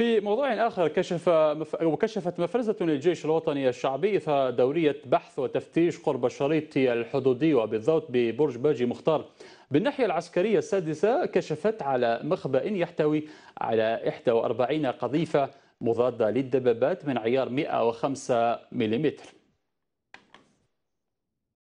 في موضوع آخر كشف وكشفت مفرزة للجيش الوطني الشعبي دورية بحث وتفتيش قرب الشريط الحدودي وبالضبط ببرج باجي مختار بالناحية العسكرية السادسة كشفت على مخبأ يحتوي على 41 قذيفة مضادة للدبابات من عيار 105 ملم